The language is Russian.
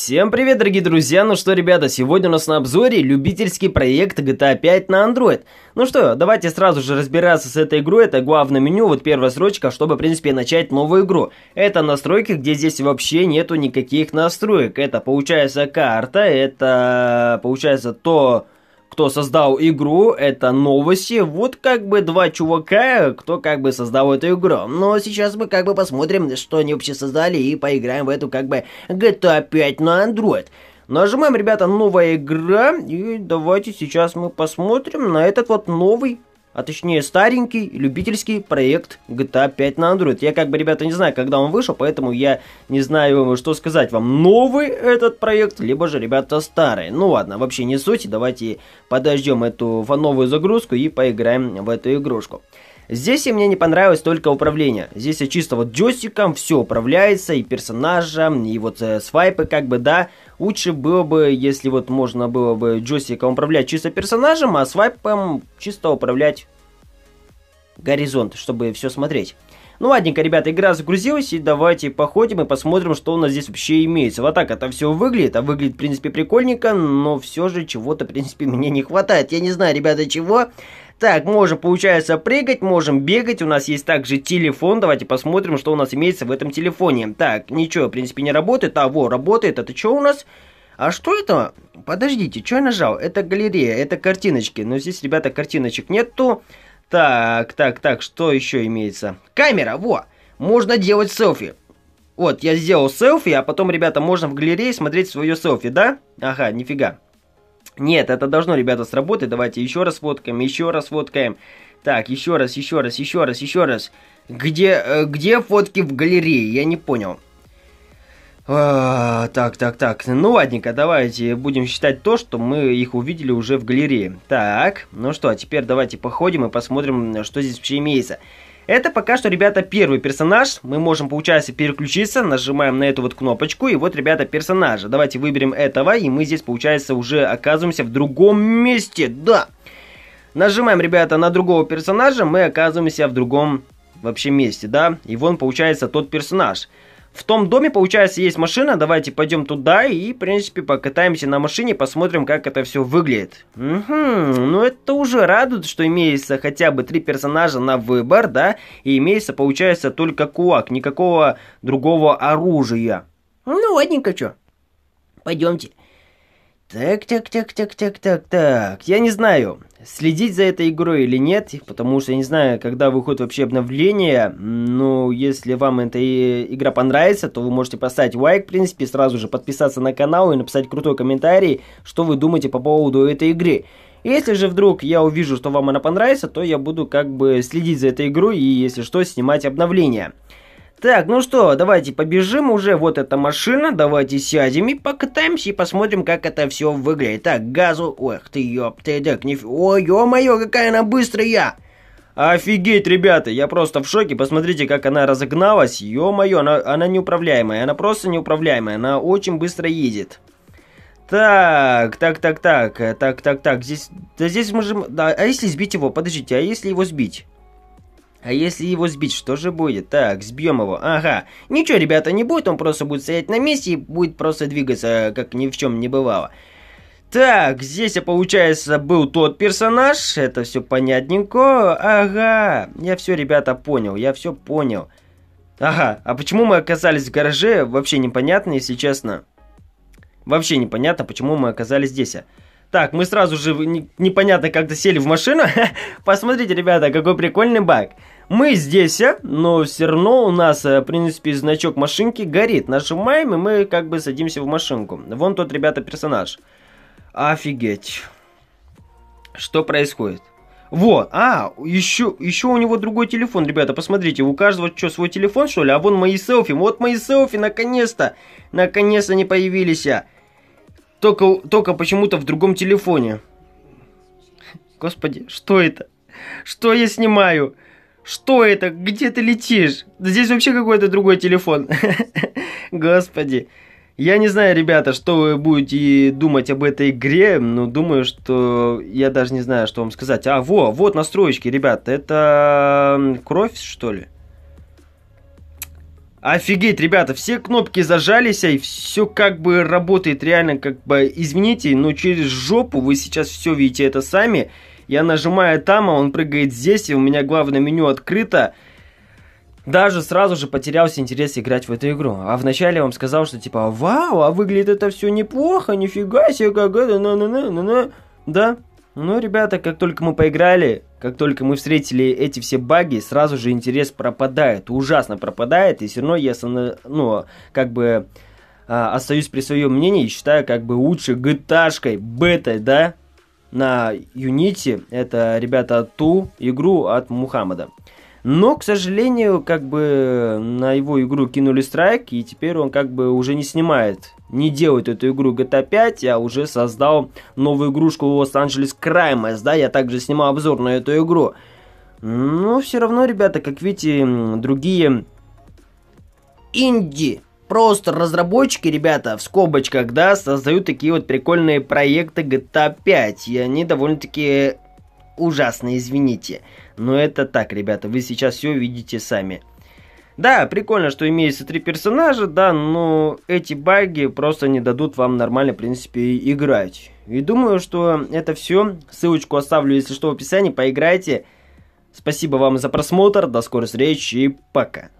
Всем привет, дорогие друзья! Ну что, ребята, сегодня у нас на обзоре любительский проект GTA 5 на Android. Ну что, давайте сразу же разбираться с этой игрой. Это главное меню, вот первая строчка, чтобы, в принципе, начать новую игру. Это настройки, где здесь вообще нету никаких настроек. Это, получается, карта, это, получается, то кто создал игру, это новости. Вот как бы два чувака, кто как бы создал эту игру. Но сейчас мы как бы посмотрим, что они вообще создали и поиграем в эту как бы GTA 5 на Android. Нажимаем, ребята, новая игра. И давайте сейчас мы посмотрим на этот вот новый а точнее старенький любительский проект GTA 5 на Android. Я как бы, ребята, не знаю, когда он вышел, поэтому я не знаю, что сказать вам, новый этот проект, либо же, ребята, старый. Ну ладно, вообще не суть, давайте подождем эту фановую загрузку и поиграем в эту игрушку. Здесь и мне не понравилось только управление. Здесь и чисто вот джойстиком все управляется, и персонажем, и вот э, свайпы как бы, да. Лучше было бы, если вот можно было бы джойстиком управлять чисто персонажем, а свайпом чисто управлять горизонт, чтобы все смотреть. Ну ладненько, ребята, игра загрузилась, и давайте походим и посмотрим, что у нас здесь вообще имеется. Вот так это все выглядит, а выглядит, в принципе, прикольненько, но все же чего-то, в принципе, мне не хватает. Я не знаю, ребята, чего. Так, можем, получается, прыгать, можем бегать. У нас есть также телефон. Давайте посмотрим, что у нас имеется в этом телефоне. Так, ничего, в принципе, не работает. А, во, работает. Это что у нас? А что это? Подождите, что я нажал? Это галерея, это картиночки. Но здесь, ребята, картиночек нету. Так, так, так, что еще имеется? Камера, во! Можно делать селфи. Вот, я сделал селфи, а потом, ребята, можно в галерее смотреть свое селфи, да? Ага, нифига. Нет, это должно, ребята, сработать. Давайте еще раз фоткаем, еще раз фоткаем. Так, еще раз, еще раз, еще раз, еще раз. Где, э, где фотки в галерее? Я не понял. А, так, так, так. Ну, ладненько, давайте будем считать то, что мы их увидели уже в галерее. Так, ну что, а теперь давайте походим и посмотрим, что здесь вообще имеется. Это пока что, ребята, первый персонаж. Мы можем, получается, переключиться, нажимаем на эту вот кнопочку, и вот, ребята, персонажа. Давайте выберем этого, и мы здесь, получается, уже оказываемся в другом месте, да! Нажимаем, ребята, на другого персонажа, мы оказываемся в другом вообще месте, да? И вон, получается, тот персонаж в том доме, получается, есть машина, давайте пойдем туда и, в принципе, покатаемся на машине, посмотрим, как это все выглядит. Угу, ну это уже радует, что имеется хотя бы три персонажа на выбор, да, и имеется, получается, только куак, никакого другого оружия. Ну, ладненько, что. Пойдемте. Так, так, так, так, так, так, так. Я не знаю, следить за этой игрой или нет, потому что я не знаю, когда выходит вообще обновление, но если вам эта игра понравится, то вы можете поставить лайк, в принципе, сразу же подписаться на канал и написать крутой комментарий, что вы думаете по поводу этой игры. Если же вдруг я увижу, что вам она понравится, то я буду как бы следить за этой игрой и, если что, снимать обновления. Так, ну что, давайте побежим уже. Вот эта машина. Давайте сядем и покатаемся и посмотрим, как это все выглядит. Так, газу. Ох ты, ёп, так, не... Ой, ё-моё, какая она быстрая! Офигеть, ребята, я просто в шоке. Посмотрите, как она разогналась. Ё-моё, она, она неуправляемая. Она просто неуправляемая. Она очень быстро едет. Так, так, так, так, так, так, так. Здесь, да здесь мы же... Да, а если сбить его? Подождите, а если его сбить? А если его сбить, что же будет? Так, сбьем его. Ага. Ничего, ребята, не будет, он просто будет стоять на месте и будет просто двигаться, как ни в чем не бывало. Так, здесь, получается, был тот персонаж, это все понятненько. Ага, я все, ребята, понял, я все понял. Ага, а почему мы оказались в гараже, вообще непонятно, если честно. Вообще непонятно, почему мы оказались здесь. Так, мы сразу же непонятно как-то сели в машину. Посмотрите, ребята, какой прикольный баг. Мы здесь, а, но все равно у нас, э, в принципе, значок машинки горит. Нажимаем, и мы как бы садимся в машинку. Вон тот, ребята, персонаж. Офигеть. Что происходит? Вот, а, еще, еще у него другой телефон, ребята, посмотрите, у каждого что, свой телефон, что ли? А вон мои селфи, вот мои селфи, наконец-то, наконец-то они появились, а. Только, только почему-то в другом телефоне. Господи, что это? Что я снимаю? Что это? Где ты летишь? здесь вообще какой-то другой телефон. Господи. Я не знаю, ребята, что вы будете думать об этой игре, но думаю, что я даже не знаю, что вам сказать. А, во, вот настроечки, ребята, это кровь, что ли? Офигеть, ребята, все кнопки зажались, и все как бы работает реально, как бы, извините, но через жопу вы сейчас все видите это сами. Я нажимаю там, а он прыгает здесь, и у меня главное меню открыто. Даже сразу же потерялся интерес играть в эту игру. А вначале я вам сказал, что типа, вау, а выглядит это все неплохо, нифига себе, как это, на-на-на-на-на. Да, но, ну, ребята, как только мы поиграли, как только мы встретили эти все баги, сразу же интерес пропадает, ужасно пропадает, и все равно я, ну, как бы а, остаюсь при своем мнении и считаю как бы лучше GTA-шкой, бетой, да, на Unity. Это, ребята, ту игру от Мухаммада. Но, к сожалению, как бы на его игру кинули страйк, и теперь он как бы уже не снимает, не делает эту игру GTA 5, а уже создал новую игрушку Los-Angeles Crimes, да, я также снимал обзор на эту игру. Но все равно, ребята, как видите, другие инди просто разработчики, ребята, в скобочках, да, создают такие вот прикольные проекты GTA 5. И они довольно-таки ужасно, извините. Но это так, ребята, вы сейчас все видите сами. Да, прикольно, что имеется три персонажа, да, но эти баги просто не дадут вам нормально, в принципе, играть. И думаю, что это все. Ссылочку оставлю, если что, в описании. Поиграйте. Спасибо вам за просмотр. До скорой встречи и пока.